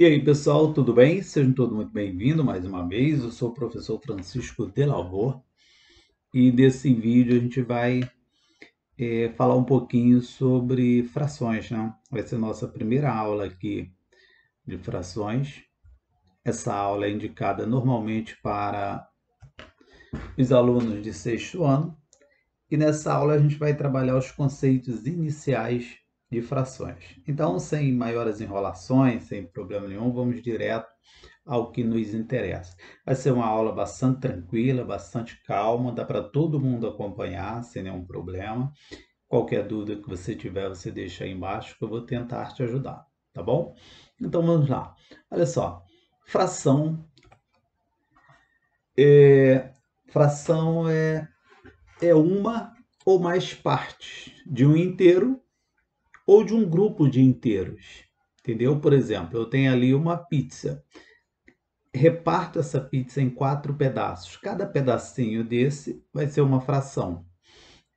E aí, pessoal, tudo bem? Sejam todos muito bem-vindos mais uma vez. Eu sou o professor Francisco Delavor e nesse vídeo a gente vai é, falar um pouquinho sobre frações, né? Vai ser nossa primeira aula aqui de frações. Essa aula é indicada normalmente para os alunos de sexto ano e nessa aula a gente vai trabalhar os conceitos iniciais de frações. Então, sem maiores enrolações, sem problema nenhum, vamos direto ao que nos interessa. Vai ser uma aula bastante tranquila, bastante calma, dá para todo mundo acompanhar sem nenhum problema. Qualquer dúvida que você tiver, você deixa aí embaixo que eu vou tentar te ajudar, tá bom? Então vamos lá. Olha só, fração é, fração é, é uma ou mais partes de um inteiro ou de um grupo de inteiros. Entendeu? Por exemplo, eu tenho ali uma pizza. Reparto essa pizza em quatro pedaços. Cada pedacinho desse vai ser uma fração.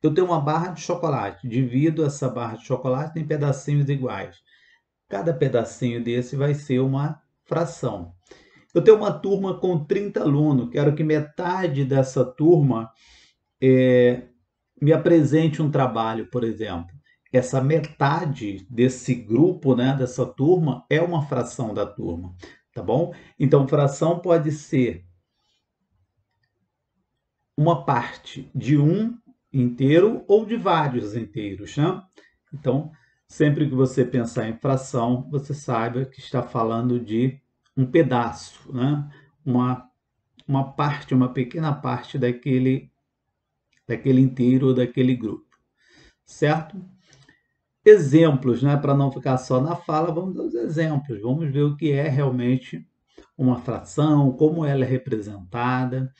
Eu tenho uma barra de chocolate. Divido essa barra de chocolate em pedacinhos iguais. Cada pedacinho desse vai ser uma fração. Eu tenho uma turma com 30 alunos. Quero que metade dessa turma é, me apresente um trabalho, por exemplo essa metade desse grupo, né, dessa turma, é uma fração da turma, tá bom? Então, fração pode ser uma parte de um inteiro ou de vários inteiros, né? Então, sempre que você pensar em fração, você saiba que está falando de um pedaço, né? Uma, uma parte, uma pequena parte daquele, daquele inteiro ou daquele grupo, certo? exemplos, né? para não ficar só na fala, vamos aos exemplos, vamos ver o que é realmente uma fração, como ela é representada.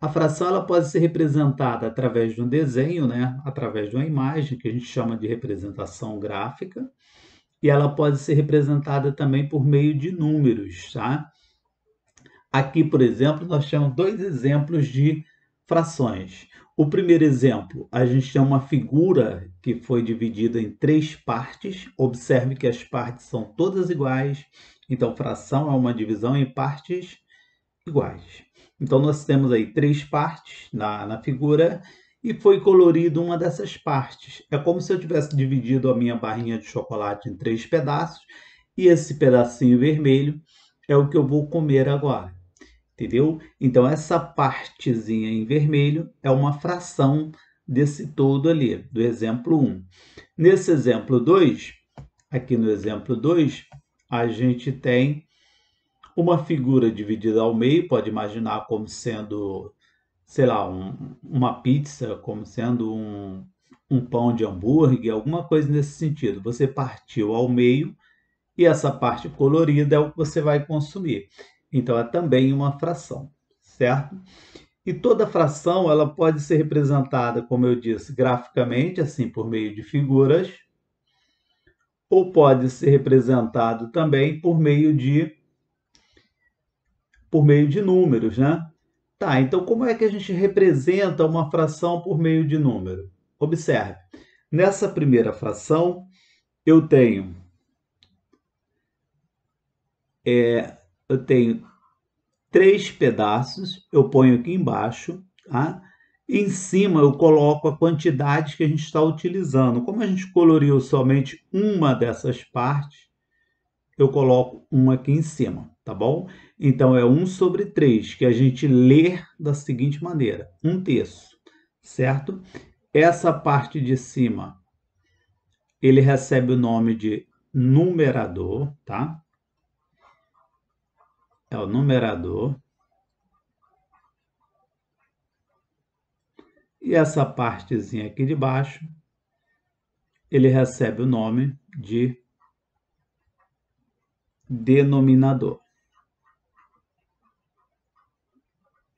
A fração ela pode ser representada através de um desenho, né? através de uma imagem, que a gente chama de representação gráfica, e ela pode ser representada também por meio de números. Tá? Aqui, por exemplo, nós temos dois exemplos de frações. O primeiro exemplo, a gente tem uma figura que foi dividida em três partes. Observe que as partes são todas iguais, então fração é uma divisão em partes iguais. Então nós temos aí três partes na, na figura e foi colorido uma dessas partes. É como se eu tivesse dividido a minha barrinha de chocolate em três pedaços e esse pedacinho vermelho é o que eu vou comer agora entendeu? Então, essa partezinha em vermelho é uma fração desse todo ali, do exemplo 1. Nesse exemplo 2, aqui no exemplo 2, a gente tem uma figura dividida ao meio, pode imaginar como sendo, sei lá, um, uma pizza, como sendo um, um pão de hambúrguer, alguma coisa nesse sentido. Você partiu ao meio e essa parte colorida é o que você vai consumir. Então é também uma fração, certo? E toda fração ela pode ser representada, como eu disse, graficamente, assim por meio de figuras, ou pode ser representado também por meio de por meio de números, né? Tá, então como é que a gente representa uma fração por meio de número? Observe, nessa primeira fração eu tenho é, eu tenho três pedaços, eu ponho aqui embaixo, tá? Em cima eu coloco a quantidade que a gente está utilizando. Como a gente coloriu somente uma dessas partes, eu coloco uma aqui em cima, tá bom? Então é 1 sobre 3, que a gente lê da seguinte maneira, um terço, certo? Essa parte de cima, ele recebe o nome de numerador, tá? é o numerador. E essa partezinha aqui de baixo, ele recebe o nome de denominador.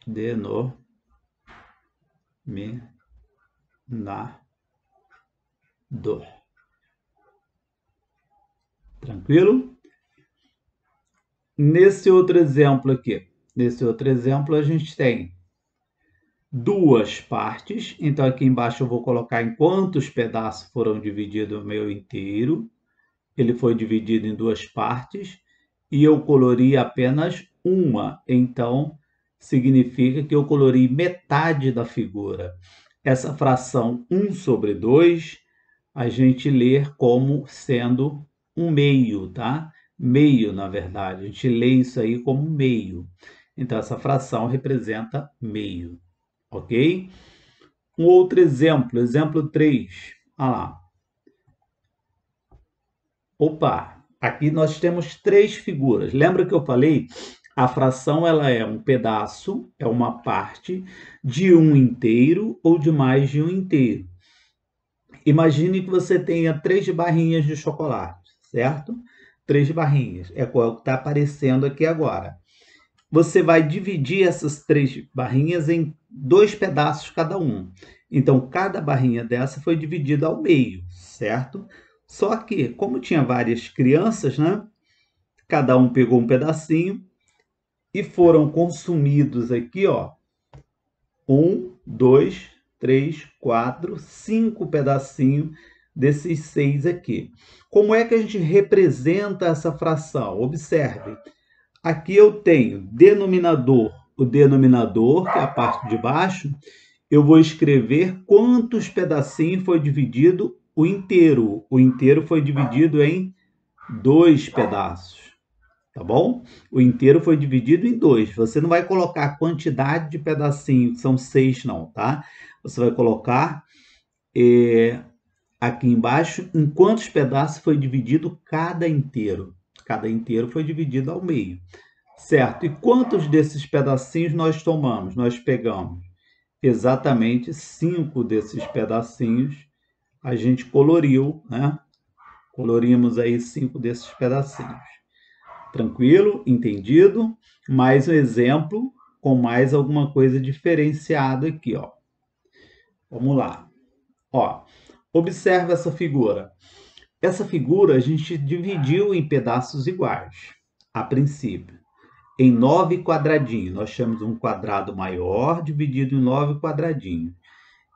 Denominador. Tranquilo? Nesse outro exemplo aqui, nesse outro exemplo, a gente tem duas partes. Então, aqui embaixo eu vou colocar em quantos pedaços foram divididos o meu inteiro. Ele foi dividido em duas partes e eu colori apenas uma. Então, significa que eu colori metade da figura. Essa fração 1 sobre 2, a gente lê como sendo um meio, tá? meio, na verdade. A gente lê isso aí como meio. Então, essa fração representa meio, ok? Um outro exemplo, exemplo 3. Olha lá. Opa, aqui nós temos três figuras. Lembra que eu falei? A fração ela é um pedaço, é uma parte de um inteiro ou de mais de um inteiro. Imagine que você tenha três barrinhas de chocolate, certo? três barrinhas, é qual é está aparecendo aqui agora. Você vai dividir essas três barrinhas em dois pedaços cada um. Então, cada barrinha dessa foi dividida ao meio, certo? Só que, como tinha várias crianças, né? Cada um pegou um pedacinho e foram consumidos aqui, ó. Um, dois, três, quatro, cinco pedacinhos desses seis aqui. Como é que a gente representa essa fração? Observe, aqui eu tenho denominador, o denominador, que é a parte de baixo, eu vou escrever quantos pedacinhos foi dividido o inteiro. O inteiro foi dividido em dois pedaços, tá bom? O inteiro foi dividido em dois. Você não vai colocar a quantidade de pedacinhos, que são seis não, tá? Você vai colocar é, aqui embaixo em quantos pedaços foi dividido cada inteiro. Cada inteiro foi dividido ao meio. Certo? E quantos desses pedacinhos nós tomamos, nós pegamos? Exatamente cinco desses pedacinhos a gente coloriu, né? Colorimos aí cinco desses pedacinhos. Tranquilo? Entendido? Mais um exemplo com mais alguma coisa diferenciada aqui, ó. Vamos lá. Ó, Observe essa figura. Essa figura a gente dividiu em pedaços iguais, a princípio. Em nove quadradinhos, nós chamamos um quadrado maior dividido em nove quadradinhos.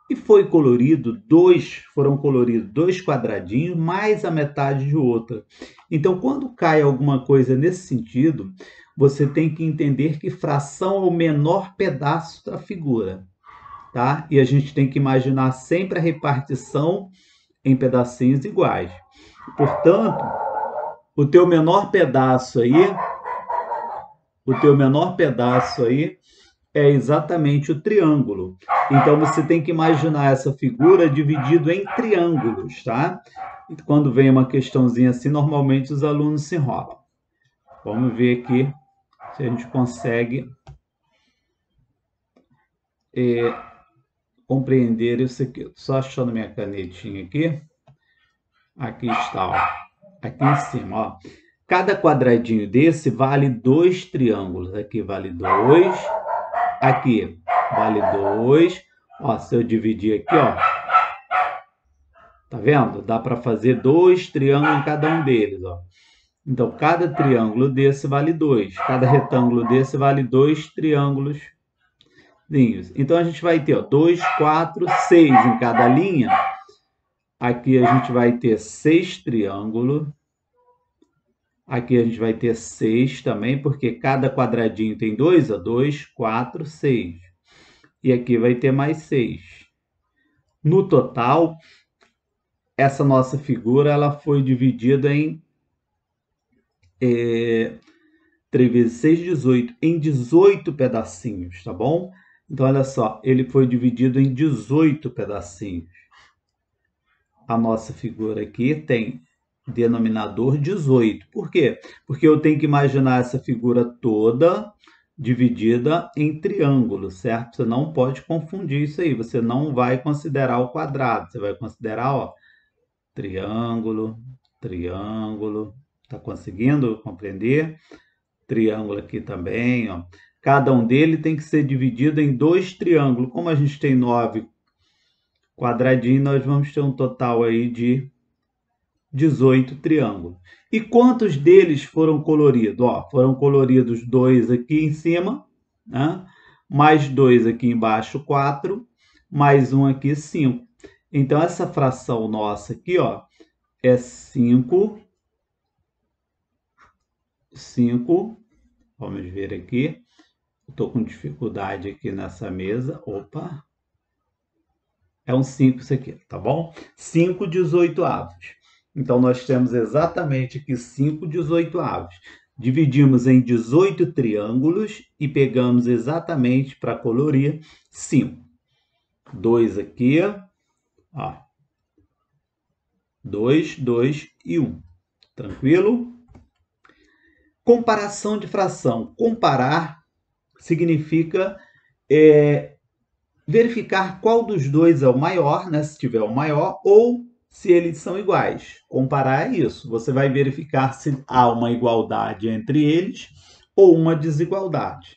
E foi colorido dois, foram coloridos dois quadradinhos mais a metade de outra. Então, quando cai alguma coisa nesse sentido, você tem que entender que fração é o menor pedaço da figura tá? E a gente tem que imaginar sempre a repartição em pedacinhos iguais. Portanto, o teu menor pedaço aí, o teu menor pedaço aí é exatamente o triângulo. Então você tem que imaginar essa figura dividido em triângulos, tá? E quando vem uma questãozinha assim, normalmente os alunos se enrolam. Vamos ver aqui se a gente consegue é, compreender isso aqui. Só achando minha canetinha aqui. Aqui está, ó. Aqui em cima, ó. Cada quadradinho desse vale dois triângulos. Aqui vale dois. Aqui vale dois. Ó, se eu dividir aqui, ó. Tá vendo? Dá para fazer dois triângulos em cada um deles, ó. Então, cada triângulo desse vale dois. Cada retângulo desse vale dois triângulos linhas. Então, a gente vai ter 2, 4, 6 em cada linha. Aqui a gente vai ter 6 triângulos. Aqui a gente vai ter 6 também, porque cada quadradinho tem 2, 2, 4, 6. E aqui vai ter mais 6. No total, essa nossa figura ela foi dividida em é, 3 vezes 6, 18, em 18 pedacinhos, tá bom? Então, olha só, ele foi dividido em 18 pedacinhos. A nossa figura aqui tem denominador 18. Por quê? Porque eu tenho que imaginar essa figura toda dividida em triângulo, certo? Você não pode confundir isso aí. Você não vai considerar o quadrado. Você vai considerar, ó, triângulo, triângulo. Tá conseguindo compreender? Triângulo aqui também, ó. Cada um dele tem que ser dividido em dois triângulos. Como a gente tem nove quadradinhos, nós vamos ter um total aí de 18 triângulos. E quantos deles foram coloridos? Ó, foram coloridos dois aqui em cima, né? mais dois aqui embaixo, quatro, mais um aqui, cinco. Então, essa fração nossa aqui ó, é 5, 5, vamos ver aqui, Estou com dificuldade aqui nessa mesa. Opa! É um 5 isso aqui, tá bom? 5 18 avos. Então, nós temos exatamente aqui 5 18 avos. Dividimos em 18 triângulos e pegamos exatamente para colorir 5. 2 aqui, ó. 2, 2 e 1. Um. Tranquilo? Comparação de fração. Comparar significa é, verificar qual dos dois é o maior, né? Se tiver o maior, ou se eles são iguais. Comparar é isso. Você vai verificar se há uma igualdade entre eles ou uma desigualdade.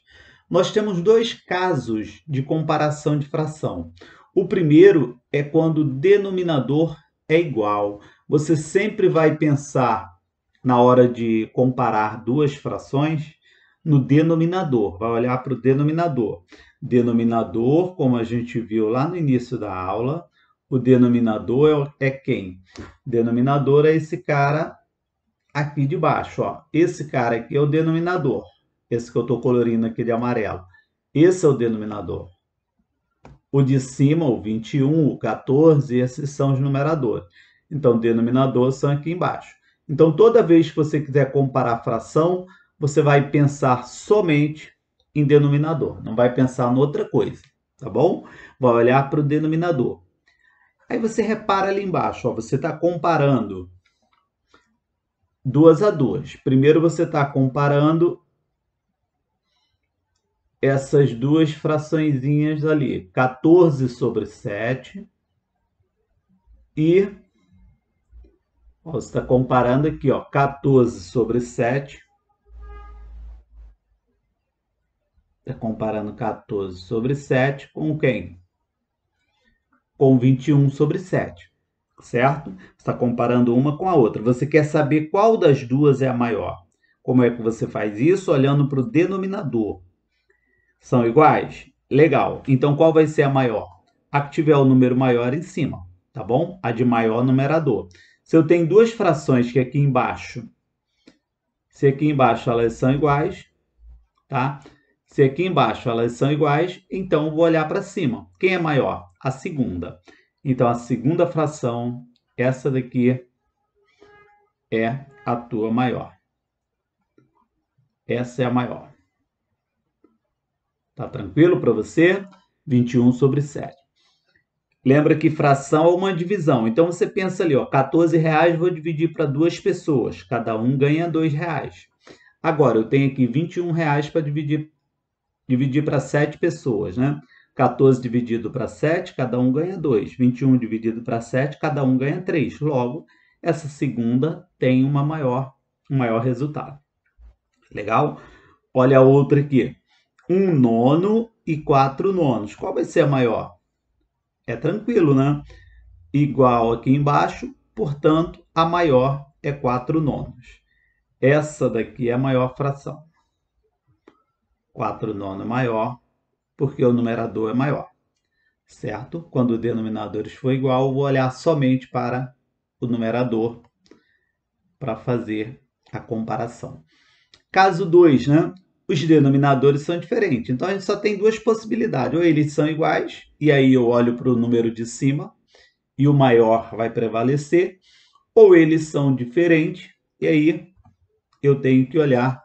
Nós temos dois casos de comparação de fração. O primeiro é quando o denominador é igual. Você sempre vai pensar, na hora de comparar duas frações, no denominador, vai olhar para o denominador. Denominador, como a gente viu lá no início da aula, o denominador é, é quem? Denominador é esse cara aqui de baixo, ó. Esse cara aqui é o denominador. Esse que eu estou colorindo aqui de amarelo. Esse é o denominador. O de cima, o 21, o 14, esses são os numeradores. Então, denominador são aqui embaixo. Então, toda vez que você quiser comparar fração, você vai pensar somente em denominador, não vai pensar em outra coisa, tá bom? Vai olhar para o denominador. Aí você repara ali embaixo, ó, você está comparando duas a duas. Primeiro você está comparando essas duas fraçõezinhas ali, 14 sobre 7 e ó, você está comparando aqui, ó, 14 sobre 7 Está comparando 14 sobre 7 com quem? Com 21 sobre 7, certo? Está comparando uma com a outra. Você quer saber qual das duas é a maior. Como é que você faz isso? Olhando para o denominador. São iguais? Legal. Então, qual vai ser a maior? A que tiver o número maior em cima, tá bom? A de maior numerador. Se eu tenho duas frações que aqui embaixo, se aqui embaixo elas são iguais, tá? Se aqui embaixo elas são iguais, então vou olhar para cima. Quem é maior? A segunda. Então, a segunda fração, essa daqui, é a tua maior. Essa é a maior. Tá tranquilo para você? 21 sobre 7. Lembra que fração é uma divisão. Então, você pensa ali, ó, 14 reais vou dividir para duas pessoas. Cada um ganha 2 reais. Agora, eu tenho aqui 21 reais para dividir dividir para 7 pessoas, né? 14 dividido para 7, cada um ganha 2. 21 dividido para 7, cada um ganha 3. Logo, essa segunda tem uma maior, um maior resultado. Legal? Olha a outra aqui. Um nono e 4 nonos. Qual vai ser a maior? É tranquilo, né? Igual aqui embaixo, portanto, a maior é 4 nonos. Essa daqui é a maior fração. 4 nono é maior, porque o numerador é maior, certo? Quando o denominador for igual, vou olhar somente para o numerador para fazer a comparação. Caso 2, né? Os denominadores são diferentes. Então, a gente só tem duas possibilidades. Ou eles são iguais, e aí eu olho para o número de cima, e o maior vai prevalecer. Ou eles são diferentes, e aí eu tenho que olhar,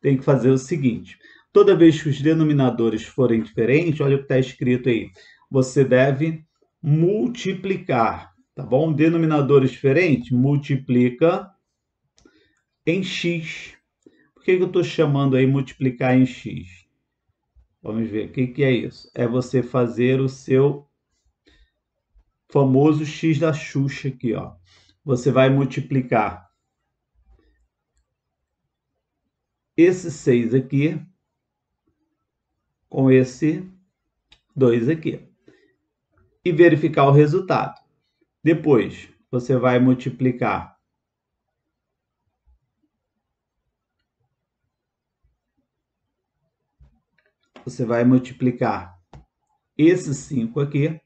tenho que fazer o seguinte. Toda vez que os denominadores forem diferentes, olha o que está escrito aí. Você deve multiplicar, tá bom? Denominadores diferentes, multiplica em x. Por que, que eu estou chamando aí multiplicar em x? Vamos ver, o que, que é isso? É você fazer o seu famoso x da Xuxa aqui, ó. Você vai multiplicar esse 6 aqui com esse 2 aqui e verificar o resultado. Depois, você vai multiplicar você vai multiplicar esse 5 aqui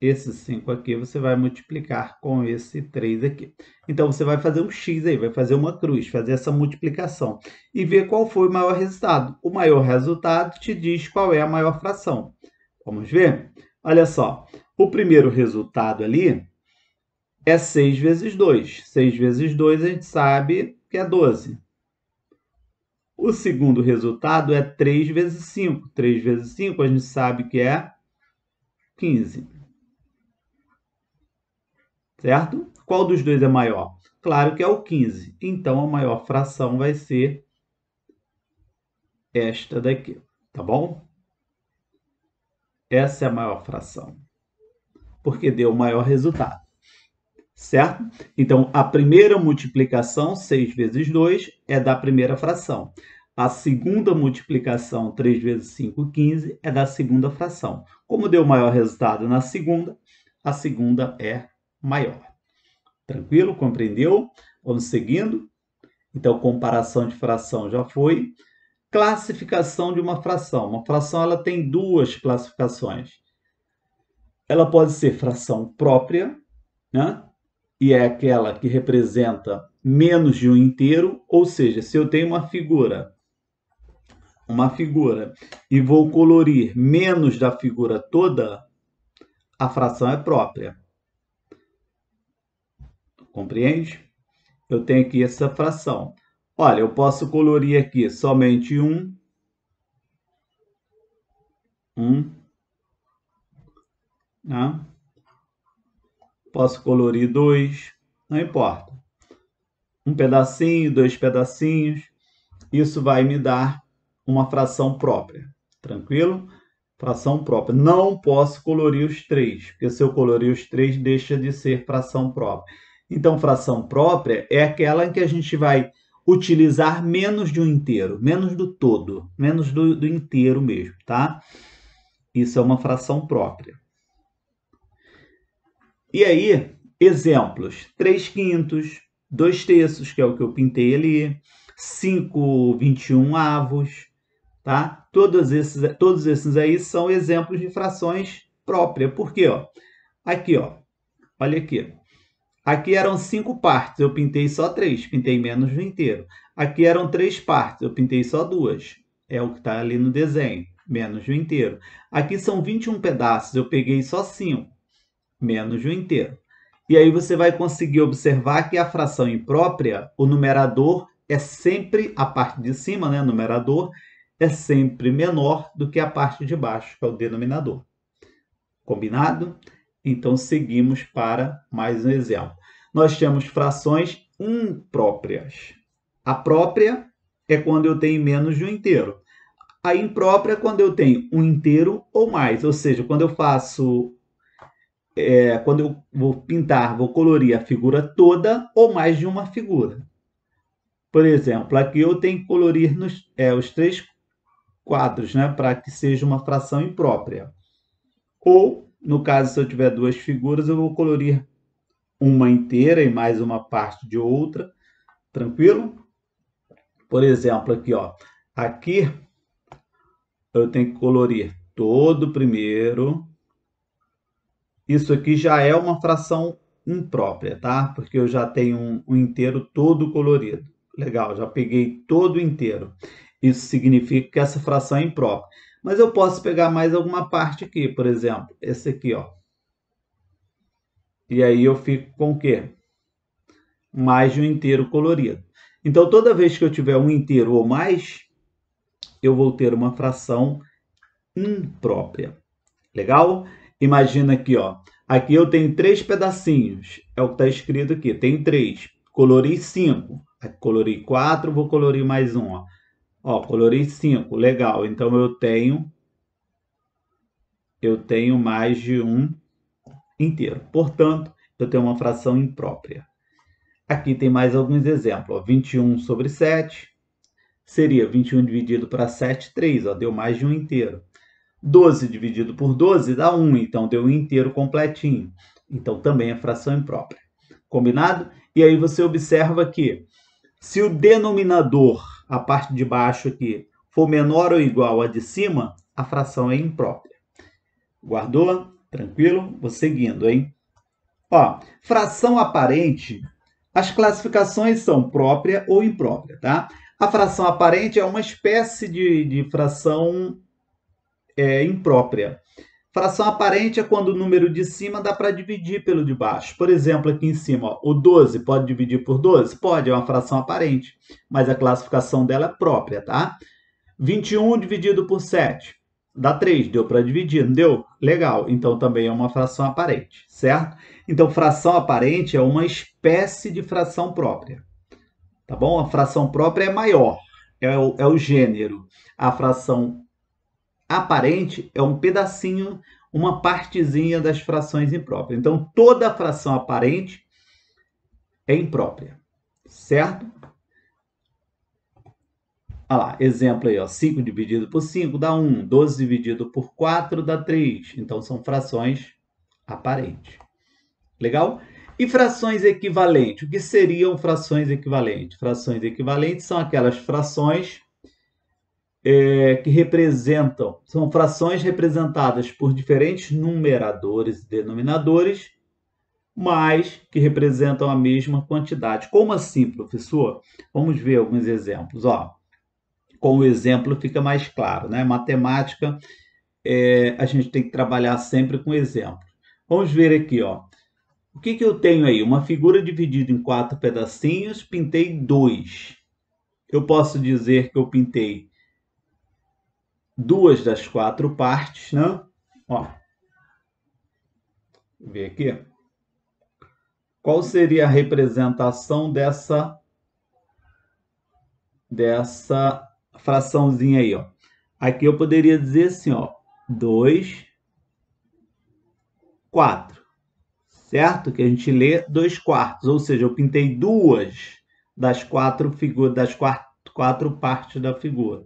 esses 5 aqui você vai multiplicar com esse 3 aqui. Então, você vai fazer um x aí, vai fazer uma cruz, fazer essa multiplicação. E ver qual foi o maior resultado. O maior resultado te diz qual é a maior fração. Vamos ver? Olha só, o primeiro resultado ali é 6 vezes 2. 6 vezes 2 a gente sabe que é 12. O segundo resultado é 3 vezes 5. 3 vezes 5 a gente sabe que é 15 certo? Qual dos dois é maior? Claro que é o 15. Então, a maior fração vai ser esta daqui, tá bom? Essa é a maior fração, porque deu o maior resultado, certo? Então, a primeira multiplicação, 6 vezes 2, é da primeira fração. A segunda multiplicação, 3 vezes 5, 15, é da segunda fração. Como deu o maior resultado na segunda, a segunda é maior. Tranquilo? Compreendeu? Vamos seguindo. Então, comparação de fração já foi. Classificação de uma fração. Uma fração ela tem duas classificações. Ela pode ser fração própria, né? e é aquela que representa menos de um inteiro, ou seja, se eu tenho uma figura, uma figura, e vou colorir menos da figura toda, a fração é própria. Compreende? Eu tenho aqui essa fração. Olha, eu posso colorir aqui somente um. Um. Né? Posso colorir dois. Não importa. Um pedacinho, dois pedacinhos. Isso vai me dar uma fração própria. Tranquilo? Fração própria. Não posso colorir os três, porque se eu colorir os três, deixa de ser fração própria. Então, fração própria é aquela em que a gente vai utilizar menos de um inteiro, menos do todo, menos do, do inteiro mesmo, tá? Isso é uma fração própria. E aí, exemplos: 3 quintos, 2 terços, que é o que eu pintei ali, 5 21 avos, tá? Todos esses, todos esses aí são exemplos de frações próprias. Por quê? Ó? Aqui, ó. olha aqui. Aqui eram cinco partes, eu pintei só três, pintei menos do inteiro. Aqui eram três partes, eu pintei só duas, é o que está ali no desenho, menos do inteiro. Aqui são 21 pedaços, eu peguei só cinco, menos do inteiro. E aí você vai conseguir observar que a fração imprópria, o numerador é sempre, a parte de cima, né, numerador, é sempre menor do que a parte de baixo, que é o denominador. Combinado? Então, seguimos para mais um exemplo nós temos frações impróprias. A própria é quando eu tenho menos de um inteiro. A imprópria é quando eu tenho um inteiro ou mais. Ou seja, quando eu faço. É, quando eu vou pintar, vou colorir a figura toda ou mais de uma figura. Por exemplo, aqui eu tenho que colorir nos, é, os três quadros, né, para que seja uma fração imprópria. Ou, no caso, se eu tiver duas figuras, eu vou colorir uma inteira e mais uma parte de outra, tranquilo? Por exemplo, aqui, ó, aqui eu tenho que colorir todo primeiro. Isso aqui já é uma fração imprópria, tá? Porque eu já tenho um, um inteiro todo colorido. Legal, já peguei todo inteiro. Isso significa que essa fração é imprópria. Mas eu posso pegar mais alguma parte aqui, por exemplo, esse aqui, ó. E aí eu fico com o quê? Mais de um inteiro colorido. Então, toda vez que eu tiver um inteiro ou mais, eu vou ter uma fração imprópria. Legal? Imagina aqui, ó. Aqui eu tenho três pedacinhos. É o que está escrito aqui. Tem três. Colori cinco. colori quatro, vou colorir mais um. Ó, ó colori cinco. Legal. Então eu tenho. Eu tenho mais de um inteiro. Portanto, eu tenho uma fração imprópria. Aqui tem mais alguns exemplos. Ó, 21 sobre 7 seria 21 dividido para 7, 3. Ó, deu mais de um inteiro. 12 dividido por 12 dá 1, então deu um inteiro completinho. Então também é fração imprópria. Combinado? E aí você observa que se o denominador, a parte de baixo aqui, for menor ou igual a de cima, a fração é imprópria. Guardou? Tranquilo? Vou seguindo, hein? Ó, fração aparente, as classificações são própria ou imprópria, tá? A fração aparente é uma espécie de, de fração é, imprópria. Fração aparente é quando o número de cima dá para dividir pelo de baixo. Por exemplo, aqui em cima, ó, o 12 pode dividir por 12? Pode, é uma fração aparente, mas a classificação dela é própria, tá? 21 dividido por 7 dá 3, deu para dividir, não deu? Legal, então também é uma fração aparente, certo? Então, fração aparente é uma espécie de fração própria, tá bom? A fração própria é maior, é o, é o gênero. A fração aparente é um pedacinho, uma partezinha das frações impróprias. Então, toda fração aparente é imprópria, certo? Olha lá, exemplo aí, ó, 5 dividido por 5 dá 1, 12 dividido por 4 dá 3. Então, são frações aparentes. Legal? E frações equivalentes? O que seriam frações equivalentes? Frações equivalentes são aquelas frações é, que representam, são frações representadas por diferentes numeradores e denominadores, mas que representam a mesma quantidade. Como assim, professor? Vamos ver alguns exemplos. Ó, com o exemplo fica mais claro, né? Matemática, é, a gente tem que trabalhar sempre com exemplo. Vamos ver aqui, ó. O que, que eu tenho aí? Uma figura dividida em quatro pedacinhos, pintei dois. Eu posso dizer que eu pintei duas das quatro partes, né? Ó, ver aqui. Qual seria a representação dessa dessa fraçãozinha aí, ó. Aqui eu poderia dizer assim, ó, 2, 4, certo? Que a gente lê 2 quartos, ou seja, eu pintei duas das quatro figuras, das quatro, quatro partes da figura.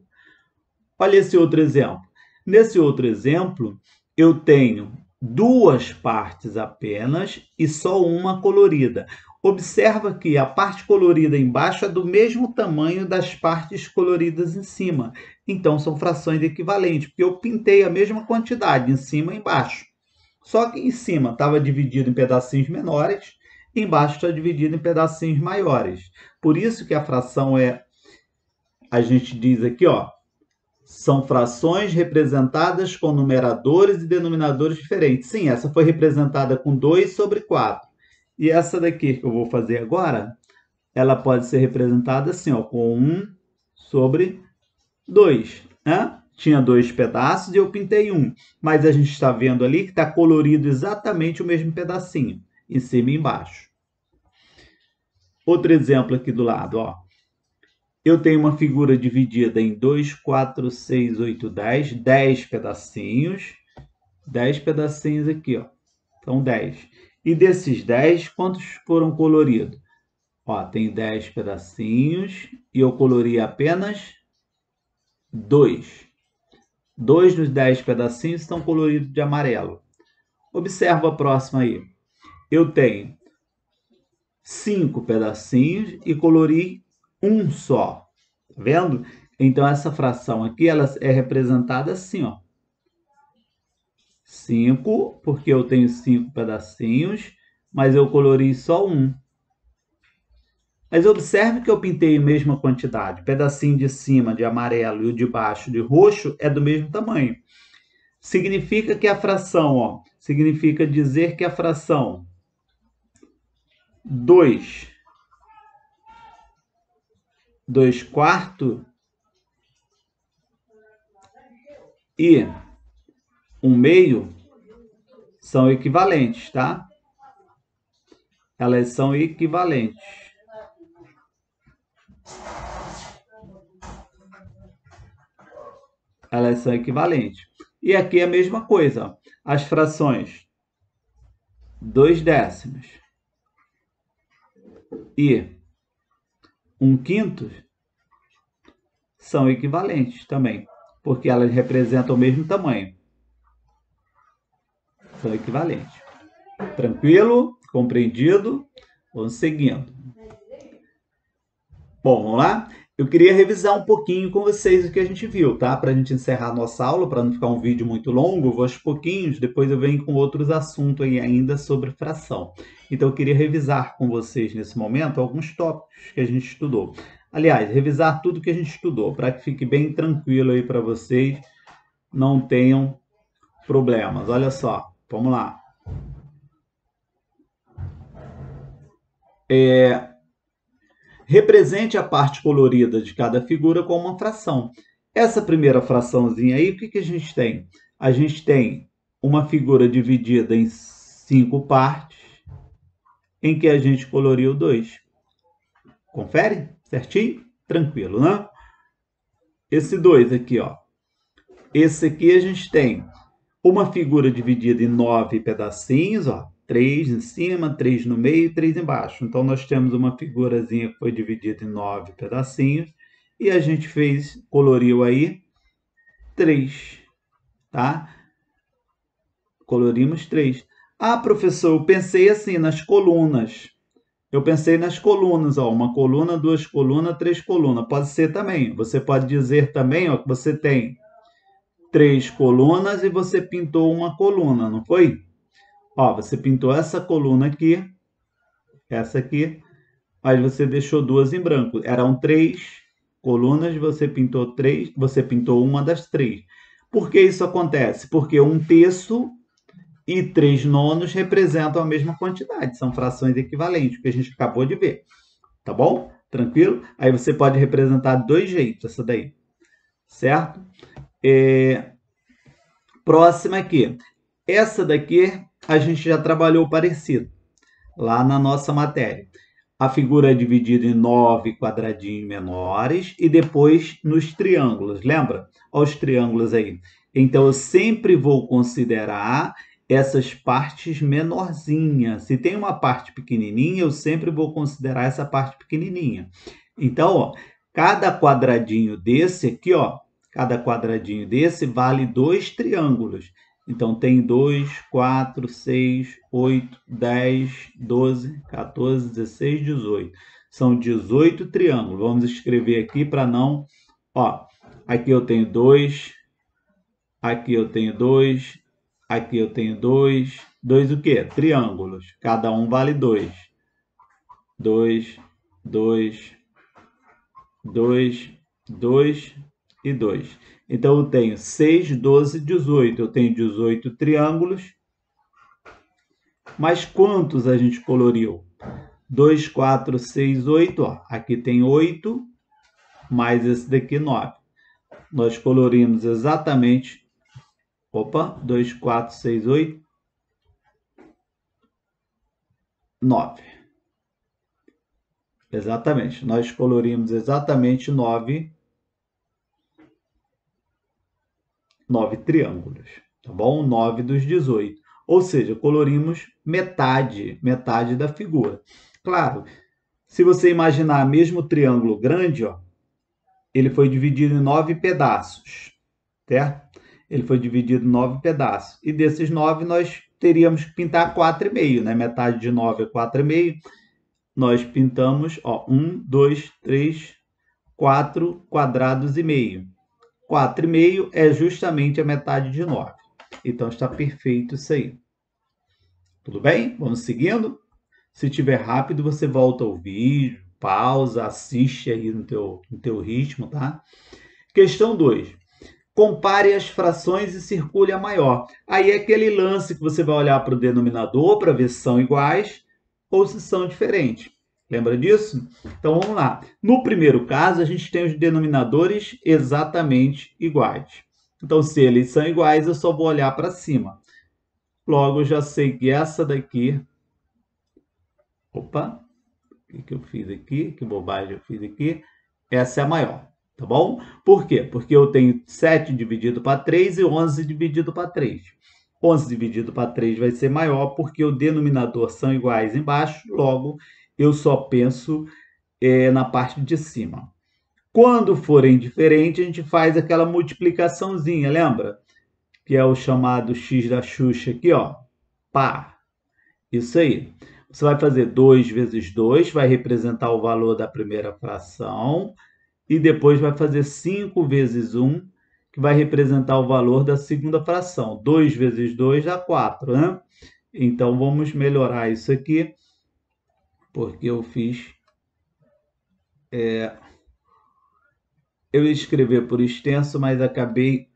Olha esse outro exemplo. Nesse outro exemplo, eu tenho duas partes apenas e só uma colorida. Observa que a parte colorida embaixo é do mesmo tamanho das partes coloridas em cima. Então, são frações equivalentes, porque eu pintei a mesma quantidade em cima e embaixo. Só que em cima estava dividido em pedacinhos menores, embaixo está dividido em pedacinhos maiores. Por isso que a fração é, a gente diz aqui, ó, são frações representadas com numeradores e denominadores diferentes. Sim, essa foi representada com 2 sobre 4. E essa daqui que eu vou fazer agora, ela pode ser representada assim, ó, com 1 sobre 2, né? Tinha dois pedaços e eu pintei um, mas a gente está vendo ali que está colorido exatamente o mesmo pedacinho, em cima e embaixo. Outro exemplo aqui do lado, ó. Eu tenho uma figura dividida em 2, 4, 6, 8, 10, 10 pedacinhos, 10 pedacinhos aqui, ó. Então, 10. E desses 10, quantos foram coloridos? Ó, tem 10 pedacinhos e eu colori apenas 2. 2 dos 10 pedacinhos estão coloridos de amarelo. Observa a próxima aí. Eu tenho 5 pedacinhos e colori um só. Tá vendo? Então, essa fração aqui ela é representada assim, ó. 5, porque eu tenho 5 pedacinhos, mas eu colori só um. Mas observe que eu pintei a mesma quantidade. O pedacinho de cima de amarelo e o de baixo de roxo é do mesmo tamanho. Significa que a fração, ó, significa dizer que a fração 2 2 quartos e um meio são equivalentes, tá? Elas são equivalentes. Elas são equivalentes. E aqui é a mesma coisa. As frações 2 décimos e 1 um quinto são equivalentes também, porque elas representam o mesmo tamanho são equivalentes. Tranquilo? Compreendido? Vamos seguindo. Bom, vamos lá? Eu queria revisar um pouquinho com vocês o que a gente viu, tá? Para a gente encerrar a nossa aula, para não ficar um vídeo muito longo, vou aos pouquinhos, depois eu venho com outros assuntos aí ainda sobre fração. Então eu queria revisar com vocês nesse momento alguns tópicos que a gente estudou. Aliás, revisar tudo que a gente estudou, para que fique bem tranquilo aí para vocês, não tenham problemas. Olha só, Vamos lá. É, represente a parte colorida de cada figura com uma fração. Essa primeira fraçãozinha aí, o que, que a gente tem? A gente tem uma figura dividida em cinco partes, em que a gente coloriu dois. Confere? Certinho? Tranquilo, né? Esse dois aqui, ó. Esse aqui a gente tem uma figura dividida em nove pedacinhos, ó, três em cima, três no meio e três embaixo. Então, nós temos uma figurazinha que foi dividida em nove pedacinhos e a gente fez, coloriu aí três, tá? Colorimos três. Ah, professor, eu pensei assim, nas colunas. Eu pensei nas colunas, ó, uma coluna, duas colunas, três colunas. Pode ser também. Você pode dizer também ó, que você tem três colunas e você pintou uma coluna, não foi? Ó, você pintou essa coluna aqui, essa aqui, mas você deixou duas em branco. Eram três colunas, você pintou três, você pintou uma das três. Por que isso acontece? Porque um terço e três nonos representam a mesma quantidade, são frações equivalentes, que a gente acabou de ver. Tá bom? Tranquilo? Aí você pode representar dois jeitos essa daí, certo? É... Próxima aqui. Essa daqui a gente já trabalhou parecido lá na nossa matéria. A figura é dividida em nove quadradinhos menores e depois nos triângulos, lembra? Olha os triângulos aí. Então, eu sempre vou considerar essas partes menorzinhas. Se tem uma parte pequenininha, eu sempre vou considerar essa parte pequenininha. Então, ó, cada quadradinho desse aqui, ó, Cada quadradinho desse vale dois triângulos. Então, tem 2, 4, 6, 8, 10, 12, 14, 16, 18. São 18 triângulos. Vamos escrever aqui para não... Ó, aqui eu tenho 2, aqui eu tenho 2, aqui eu tenho 2. 2 o quê? Triângulos. Cada um vale 2. 2, 2, 2, 2, e 2. Então, eu tenho 6, 12, 18. Eu tenho 18 triângulos. Mas quantos a gente coloriu? 2, 4, 6, 8. aqui tem 8, mais esse daqui, 9. Nós colorimos exatamente... Opa, 2, 4, 6, 8. 9. Exatamente. Nós colorimos exatamente 9 triângulos. nove triângulos, tá bom? 9 dos 18. Ou seja, colorimos metade, metade da figura. Claro, se você imaginar mesmo triângulo grande, ó, ele foi dividido em nove pedaços, certo? Ele foi dividido em nove pedaços. E desses nove, nós teríamos que pintar 4,5, né? Metade de 9 é 4,5. Nós pintamos, ó, 1, 2, 3, 4 quadrados e meio. 4,5 é justamente a metade de 9. Então, está perfeito isso aí. Tudo bem? Vamos seguindo? Se tiver rápido, você volta ao vídeo, pausa, assiste aí no teu, no teu ritmo, tá? Questão 2. Compare as frações e circule a maior. Aí é aquele lance que você vai olhar para o denominador para ver se são iguais ou se são diferentes. Lembra disso? Então vamos lá. No primeiro caso, a gente tem os denominadores exatamente iguais. Então, se eles são iguais, eu só vou olhar para cima. Logo, eu já sei que essa daqui... Opa! O que, eu fiz aqui? Que bobagem eu fiz aqui? Essa é a maior, tá bom? Por quê? Porque eu tenho 7 dividido para 3 e 11 dividido para 3. 11 dividido para 3 vai ser maior porque o denominador são iguais embaixo, logo eu só penso é, na parte de cima. Quando forem diferentes, a gente faz aquela multiplicaçãozinha, lembra? Que é o chamado x da Xuxa aqui, ó. Pá. Isso aí. Você vai fazer 2 vezes 2, vai representar o valor da primeira fração. E depois vai fazer 5 vezes 1, que vai representar o valor da segunda fração. 2 vezes 2 dá 4, né? Então, vamos melhorar isso aqui porque eu fiz. É, eu ia escrever por extenso, mas acabei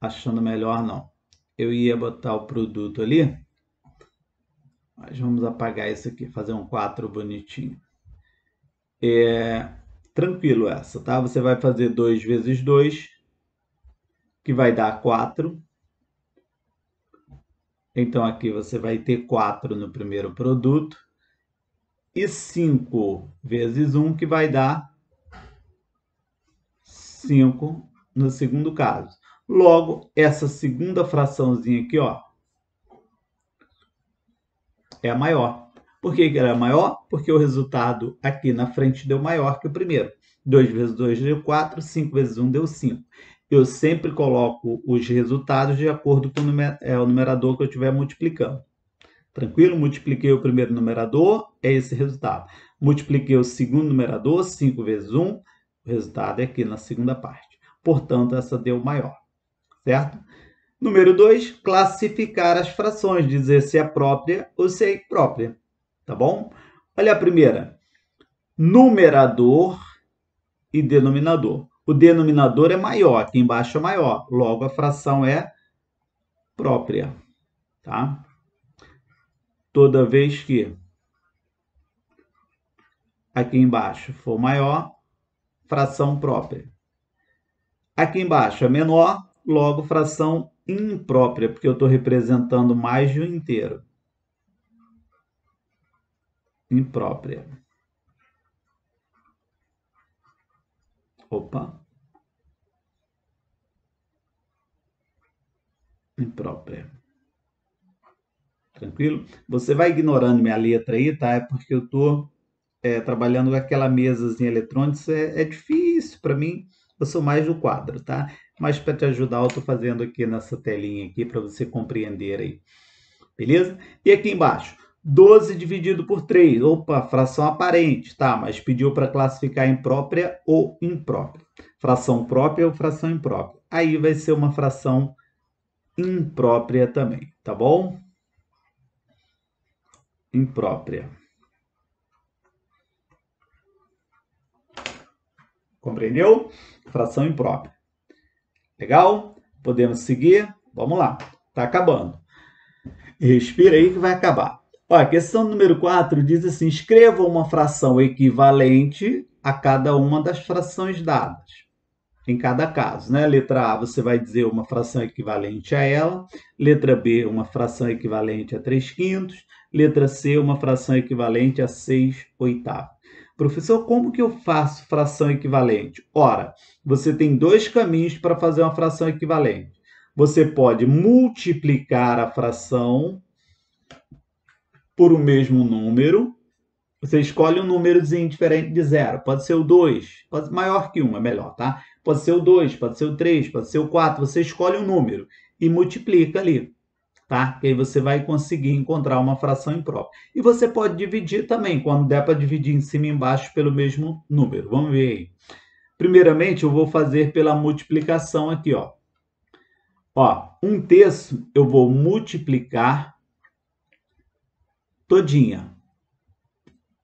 achando melhor não. Eu ia botar o produto ali, mas vamos apagar isso aqui, fazer um 4 bonitinho. É, tranquilo essa, tá? Você vai fazer 2 vezes 2, que vai dar 4. Então, aqui você vai ter 4 no primeiro produto e 5 vezes 1, que vai dar 5 no segundo caso. Logo, essa segunda fraçãozinha aqui, ó, é a maior. Por que ela é maior? Porque o resultado aqui na frente deu maior que o primeiro. 2 vezes 2 deu 4, 5 vezes 1 deu 5 eu sempre coloco os resultados de acordo com é, o numerador que eu estiver multiplicando. Tranquilo? Multipliquei o primeiro numerador, é esse resultado. Multipliquei o segundo numerador, 5 vezes 1, o resultado é aqui na segunda parte. Portanto, essa deu maior, certo? Número 2, classificar as frações, dizer se é própria ou se é imprópria, tá bom? Olha a primeira, numerador e denominador o denominador é maior, aqui embaixo é maior, logo a fração é própria, tá? Toda vez que aqui embaixo for maior, fração própria. Aqui embaixo é menor, logo fração imprópria, porque eu estou representando mais de um inteiro. Imprópria. Opa. imprópria. Tranquilo? Você vai ignorando minha letra aí, tá? É porque eu tô é, trabalhando com aquela mesazinha eletrônica, é, é difícil para mim. Eu sou mais do quadro, tá? Mas para te ajudar, eu tô fazendo aqui nessa telinha aqui para você compreender aí. Beleza? E aqui embaixo, 12 dividido por 3. Opa, fração aparente, tá? Mas pediu para classificar imprópria ou imprópria. Fração própria ou fração imprópria. Aí vai ser uma fração imprópria também, tá bom? Imprópria. Compreendeu? Fração imprópria. Legal? Podemos seguir? Vamos lá. Tá acabando. Respira aí que vai acabar. Olha, questão número 4 diz assim: escreva uma fração equivalente a cada uma das frações dadas em cada caso. Né? Letra A, você vai dizer uma fração equivalente a ela. Letra B, uma fração equivalente a 3 quintos. Letra C, uma fração equivalente a 6 oitavos. Professor, como que eu faço fração equivalente? Ora, você tem dois caminhos para fazer uma fração equivalente. Você pode multiplicar a fração por o mesmo número. Você escolhe um númerozinho diferente de zero. Pode ser o 2, pode ser maior que 1, um, é melhor, tá? Pode ser o 2, pode ser o 3, pode ser o 4. Você escolhe um número e multiplica ali, tá? Que aí você vai conseguir encontrar uma fração imprópria. E você pode dividir também, quando der para dividir em cima e embaixo pelo mesmo número. Vamos ver aí. Primeiramente, eu vou fazer pela multiplicação aqui, ó. Ó, um terço eu vou multiplicar todinha.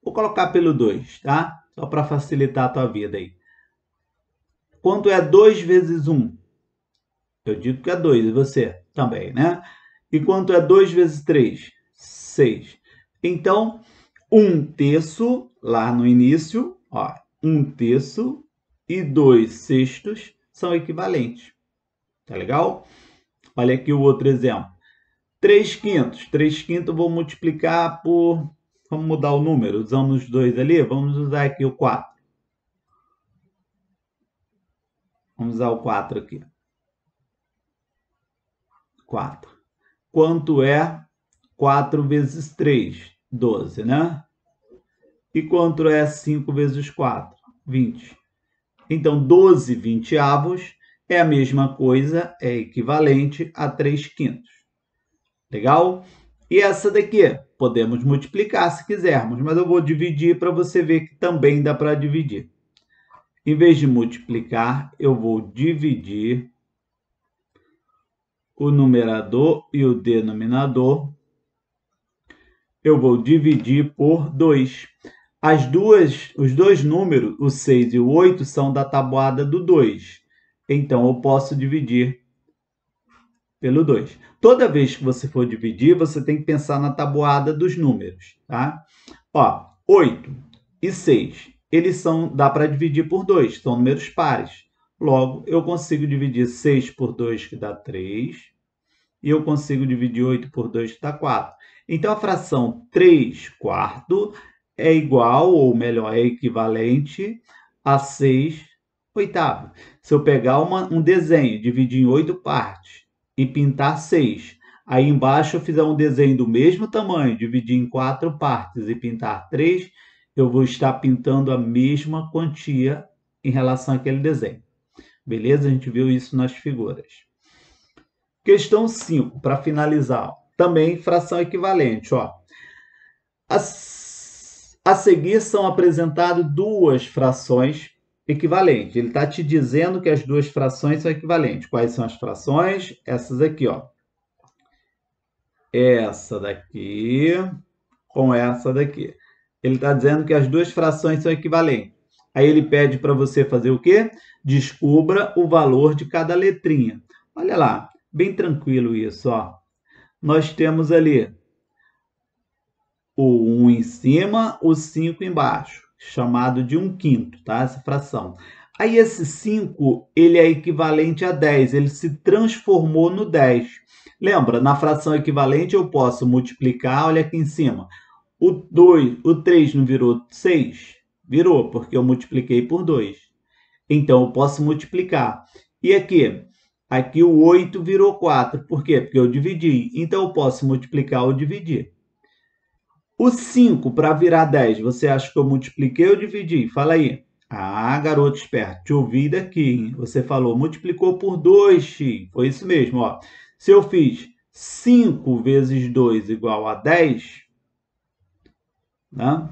Vou colocar pelo 2, tá? Só para facilitar a tua vida aí. Quanto é 2 vezes 1? Eu digo que é 2, e você também, né? E quanto é 2 vezes 3? 6. Então, 1 um terço, lá no início, ó, 1 um terço e 2 sextos são equivalentes. Tá legal? Olha aqui o outro exemplo. 3 quintos. 3 quintos eu vou multiplicar por... Vamos mudar o número, usamos os dois ali, vamos usar aqui o 4. Vamos usar o 4 aqui. 4. Quanto é 4 vezes 3? 12, né? E quanto é 5 vezes 4? 20. Então, 12 vinteavos é a mesma coisa, é equivalente a 3 quintos. Legal? E essa daqui, podemos multiplicar se quisermos, mas eu vou dividir para você ver que também dá para dividir. Em vez de multiplicar, eu vou dividir o numerador e o denominador. Eu vou dividir por 2. As duas, os dois números, o 6 e o 8, são da tabuada do 2. Então, eu posso dividir pelo 2. Toda vez que você for dividir, você tem que pensar na tabuada dos números, tá? Ó, 8 e 6 eles são, dá para dividir por 2, são números pares. Logo, eu consigo dividir 6 por 2, que dá 3, e eu consigo dividir 8 por 2, que dá 4. Então, a fração 3 quarto é igual, ou melhor, é equivalente a 6 oitavo. Se eu pegar uma, um desenho, dividir em 8 partes e pintar 6, aí embaixo eu fizer um desenho do mesmo tamanho, dividir em 4 partes e pintar 3, eu vou estar pintando a mesma quantia em relação àquele desenho. Beleza? A gente viu isso nas figuras. Questão 5, para finalizar. Também fração equivalente. Ó. A, a seguir são apresentadas duas frações equivalentes. Ele está te dizendo que as duas frações são equivalentes. Quais são as frações? Essas aqui, ó. Essa daqui com essa daqui. Ele está dizendo que as duas frações são equivalentes. Aí ele pede para você fazer o quê? Descubra o valor de cada letrinha. Olha lá, bem tranquilo isso, ó. Nós temos ali o 1 em cima, o 5 embaixo, chamado de 1 quinto, tá? Essa fração. Aí esse 5, ele é equivalente a 10, ele se transformou no 10. Lembra, na fração equivalente eu posso multiplicar, olha aqui em cima, o 2, o 3 não virou 6? Virou, porque eu multipliquei por 2. Então, eu posso multiplicar. E aqui? Aqui o 8 virou 4. Por quê? Porque eu dividi. Então, eu posso multiplicar ou dividir. O 5 para virar 10, você acha que eu multipliquei ou dividi? Fala aí. Ah, garoto esperto, te ouvi daqui. Hein? Você falou, multiplicou por 2x. Foi isso mesmo, ó. Se eu fiz 5 vezes 2 igual a 10, né?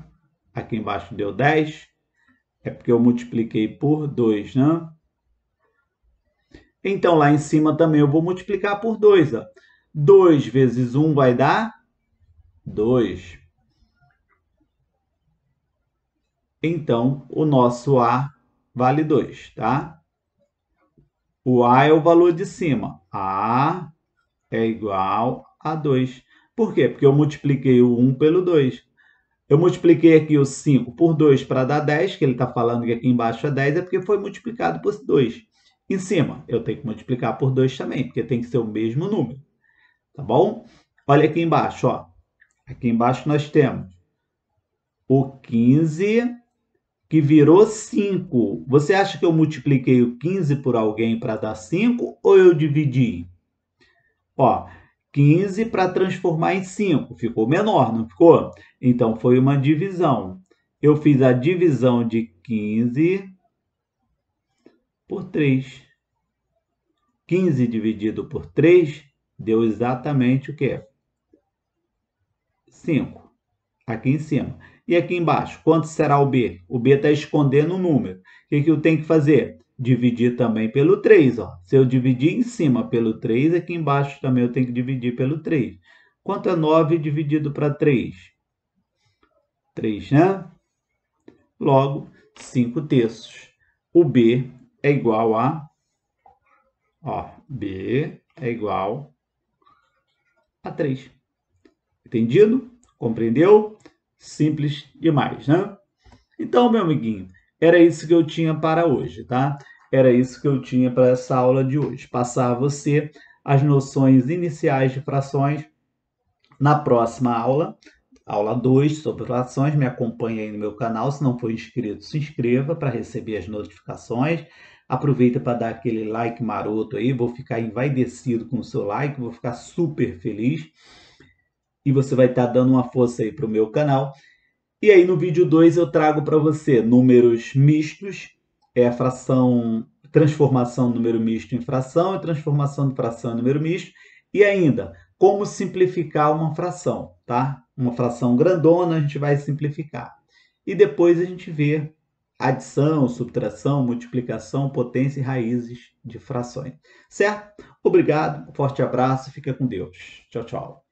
Aqui embaixo deu 10, é porque eu multipliquei por 2, né? Então, lá em cima também eu vou multiplicar por 2, 2 vezes 1 vai dar 2. Então, o nosso A vale 2, tá? O A é o valor de cima. A é igual a 2. Por quê? Porque eu multipliquei o 1 pelo 2. Eu multipliquei aqui o 5 por 2 para dar 10, que ele está falando que aqui embaixo é 10, é porque foi multiplicado por 2. Em cima, eu tenho que multiplicar por 2 também, porque tem que ser o mesmo número. Tá bom? Olha aqui embaixo, ó. Aqui embaixo nós temos o 15 que virou 5. Você acha que eu multipliquei o 15 por alguém para dar 5 ou eu dividi? Ó, 15 para transformar em 5. Ficou menor, não ficou? Então, foi uma divisão. Eu fiz a divisão de 15 por 3. 15 dividido por 3 deu exatamente o quê? 5. Tá aqui em cima. E aqui embaixo, quanto será o B? O B está escondendo o número. O que, que eu tenho que fazer? dividir também pelo 3. Ó. Se eu dividir em cima pelo 3, aqui embaixo também eu tenho que dividir pelo 3. Quanto é 9 dividido para 3? 3, né? Logo, 5 terços. O B é igual a... Ó, B é igual a 3. Entendido? Compreendeu? Simples demais, né? Então, meu amiguinho, era isso que eu tinha para hoje, tá? Era isso que eu tinha para essa aula de hoje. Passar a você as noções iniciais de frações na próxima aula, aula 2 sobre frações. Me acompanhe aí no meu canal. Se não for inscrito, se inscreva para receber as notificações. Aproveita para dar aquele like maroto aí. Vou ficar envaidecido com o seu like, vou ficar super feliz. E você vai estar tá dando uma força aí para o meu canal. E aí no vídeo 2 eu trago para você números mistos, é a fração, transformação do número misto em fração e transformação de fração em número misto, e ainda como simplificar uma fração, tá? Uma fração grandona a gente vai simplificar. E depois a gente vê adição, subtração, multiplicação, potência e raízes de frações. Certo? Obrigado, forte abraço, fica com Deus. Tchau, tchau.